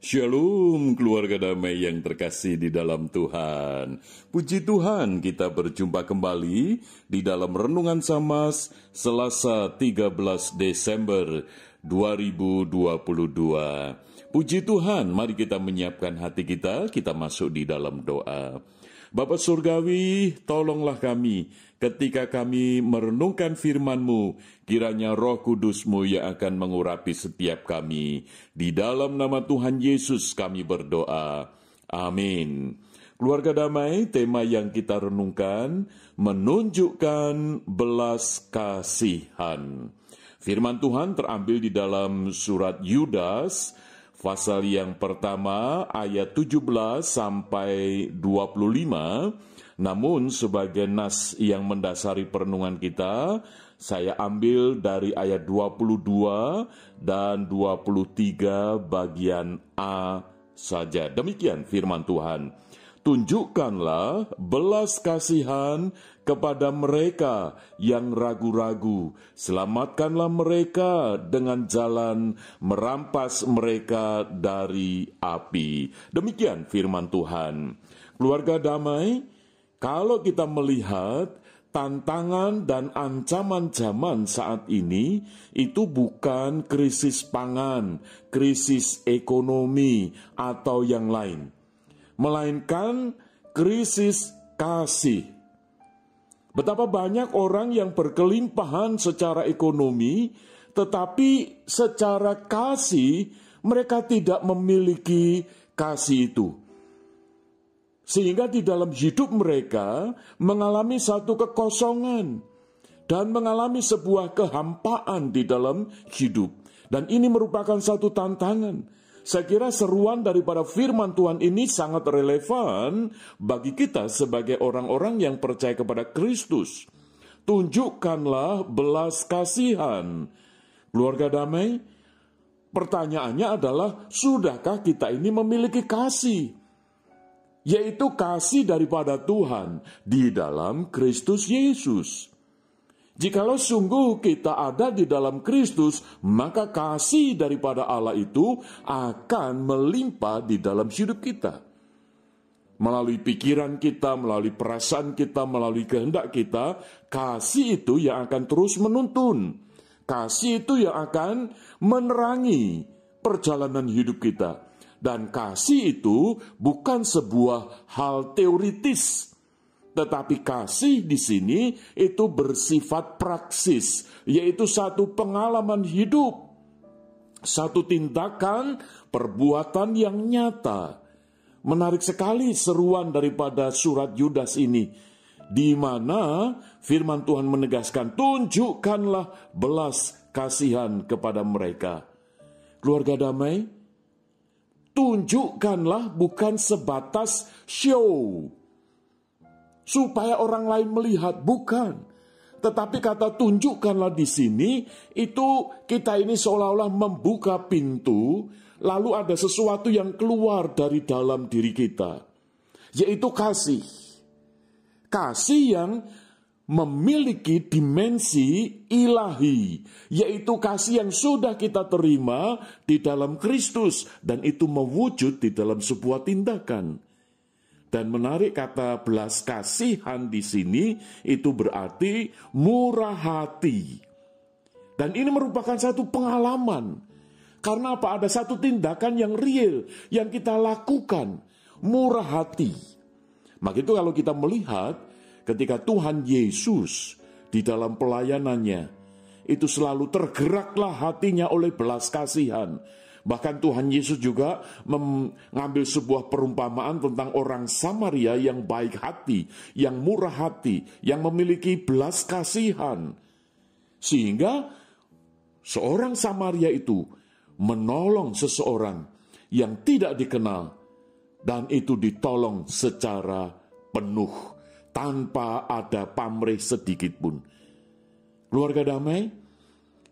Shalom keluarga damai yang terkasih di dalam Tuhan. Puji Tuhan kita berjumpa kembali di dalam Renungan Samas Selasa 13 Desember 2022. Puji Tuhan, mari kita menyiapkan hati kita, kita masuk di dalam doa. Bapak Surgawi, tolonglah kami ketika kami merenungkan firman-Mu, kiranya roh kudus-Mu yang akan mengurapi setiap kami. Di dalam nama Tuhan Yesus kami berdoa. Amin. Keluarga damai, tema yang kita renungkan menunjukkan belas kasihan. Firman Tuhan terambil di dalam surat Yudas pasal yang pertama ayat 17 sampai 25. Namun sebagai nas yang mendasari perenungan kita, saya ambil dari ayat 22 dan 23 bagian A saja. Demikian firman Tuhan tunjukkanlah belas kasihan kepada mereka yang ragu-ragu. Selamatkanlah mereka dengan jalan merampas mereka dari api. Demikian firman Tuhan. Keluarga damai, kalau kita melihat tantangan dan ancaman zaman saat ini itu bukan krisis pangan, krisis ekonomi, atau yang lain melainkan krisis kasih. Betapa banyak orang yang berkelimpahan secara ekonomi, tetapi secara kasih mereka tidak memiliki kasih itu. Sehingga di dalam hidup mereka mengalami satu kekosongan dan mengalami sebuah kehampaan di dalam hidup. Dan ini merupakan satu tantangan saya kira seruan daripada firman Tuhan ini sangat relevan bagi kita sebagai orang-orang yang percaya kepada Kristus. Tunjukkanlah belas kasihan. Keluarga damai, pertanyaannya adalah sudahkah kita ini memiliki kasih? Yaitu kasih daripada Tuhan di dalam Kristus Yesus. Jikalau sungguh kita ada di dalam Kristus, maka kasih daripada Allah itu akan melimpah di dalam hidup kita. Melalui pikiran kita, melalui perasaan kita, melalui kehendak kita, kasih itu yang akan terus menuntun. Kasih itu yang akan menerangi perjalanan hidup kita. Dan kasih itu bukan sebuah hal teoritis, tetapi kasih di sini itu bersifat praksis, yaitu satu pengalaman hidup, satu tindakan, perbuatan yang nyata. Menarik sekali seruan daripada surat Yudas ini, di mana firman Tuhan menegaskan, "Tunjukkanlah belas kasihan kepada mereka." Keluarga damai, tunjukkanlah bukan sebatas show, supaya orang lain melihat, bukan. Tetapi kata tunjukkanlah di sini itu kita ini seolah-olah membuka pintu lalu ada sesuatu yang keluar dari dalam diri kita yaitu kasih. Kasih yang memiliki dimensi ilahi, yaitu kasih yang sudah kita terima di dalam Kristus, dan itu mewujud di dalam sebuah tindakan. Dan menarik kata belas kasihan di sini itu berarti murah hati. Dan ini merupakan satu pengalaman. Karena apa? Ada satu tindakan yang real yang kita lakukan, murah hati. Maka itu kalau kita melihat ketika Tuhan Yesus di dalam pelayanannya itu selalu tergeraklah hatinya oleh belas kasihan Bahkan Tuhan Yesus juga mengambil sebuah perumpamaan tentang orang Samaria yang baik hati, yang murah hati, yang memiliki belas kasihan. Sehingga seorang Samaria itu menolong seseorang yang tidak dikenal dan itu ditolong secara penuh tanpa ada pamrih sedikit pun. Keluarga damai,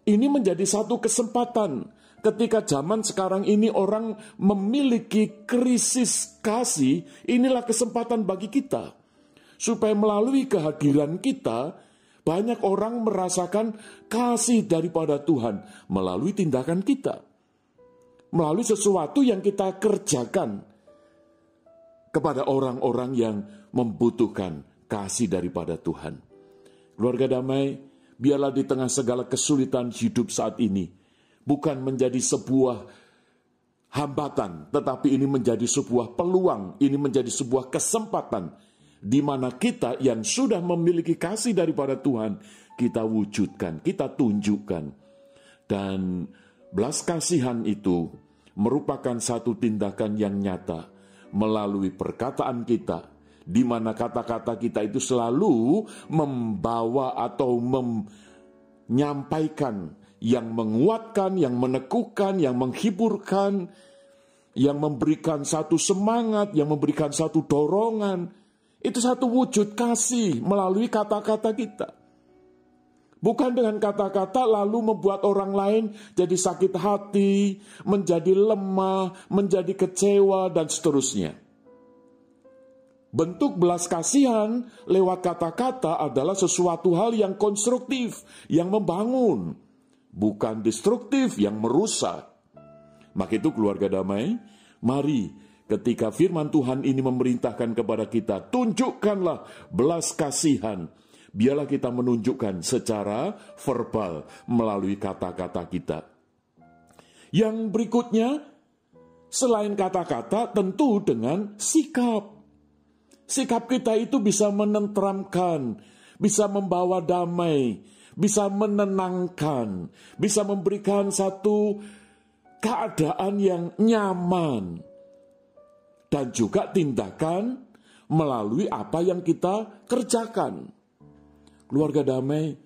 ini menjadi satu kesempatan ketika zaman sekarang ini orang memiliki krisis kasih, inilah kesempatan bagi kita supaya melalui kehadiran kita banyak orang merasakan kasih daripada Tuhan melalui tindakan kita. Melalui sesuatu yang kita kerjakan kepada orang-orang yang membutuhkan kasih daripada Tuhan. Keluarga damai, biarlah di tengah segala kesulitan hidup saat ini, bukan menjadi sebuah hambatan, tetapi ini menjadi sebuah peluang, ini menjadi sebuah kesempatan di mana kita yang sudah memiliki kasih daripada Tuhan, kita wujudkan, kita tunjukkan. Dan belas kasihan itu merupakan satu tindakan yang nyata melalui perkataan kita, di mana kata-kata kita itu selalu membawa atau menyampaikan yang menguatkan, yang menekukan, yang menghiburkan, yang memberikan satu semangat, yang memberikan satu dorongan. Itu satu wujud kasih melalui kata-kata kita. Bukan dengan kata-kata lalu membuat orang lain jadi sakit hati, menjadi lemah, menjadi kecewa, dan seterusnya. Bentuk belas kasihan lewat kata-kata adalah sesuatu hal yang konstruktif, yang membangun, bukan destruktif yang merusak. Maka itu keluarga damai, mari ketika firman Tuhan ini memerintahkan kepada kita, tunjukkanlah belas kasihan. Biarlah kita menunjukkan secara verbal melalui kata-kata kita. Yang berikutnya, selain kata-kata tentu dengan sikap. Sikap kita itu bisa menenteramkan, bisa membawa damai, bisa menenangkan, bisa memberikan satu keadaan yang nyaman, dan juga tindakan melalui apa yang kita kerjakan. Keluarga damai,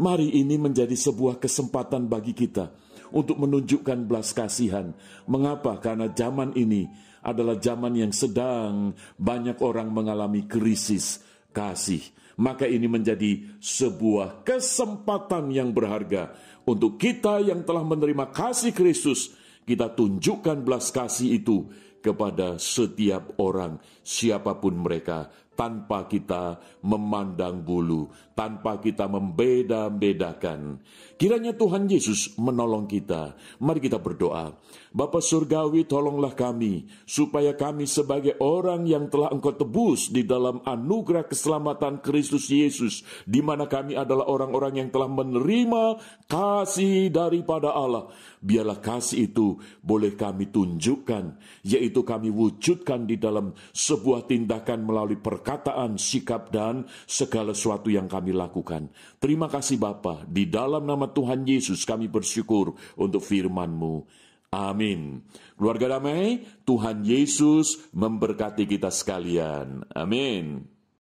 mari ini menjadi sebuah kesempatan bagi kita untuk menunjukkan belas kasihan. Mengapa? Karena zaman ini adalah zaman yang sedang banyak orang mengalami krisis kasih maka ini menjadi sebuah kesempatan yang berharga untuk kita yang telah menerima kasih Kristus. Kita tunjukkan belas kasih itu kepada setiap orang, siapapun mereka, tanpa kita memandang bulu, tanpa kita membeda-bedakan. Kiranya Tuhan Yesus menolong kita. Mari kita berdoa. Bapa Surgawi tolonglah kami, supaya kami sebagai orang yang telah engkau tebus di dalam anugerah keselamatan Kristus Yesus, di mana kami adalah orang-orang yang telah menerima kasih daripada Allah. Biarlah kasih itu boleh kami tunjukkan, yaitu kami wujudkan di dalam sebuah tindakan melalui perkara perkataan, sikap, dan segala sesuatu yang kami lakukan. Terima kasih Bapa. Di dalam nama Tuhan Yesus kami bersyukur untuk firman-Mu. Amin. Keluarga damai, Tuhan Yesus memberkati kita sekalian. Amin.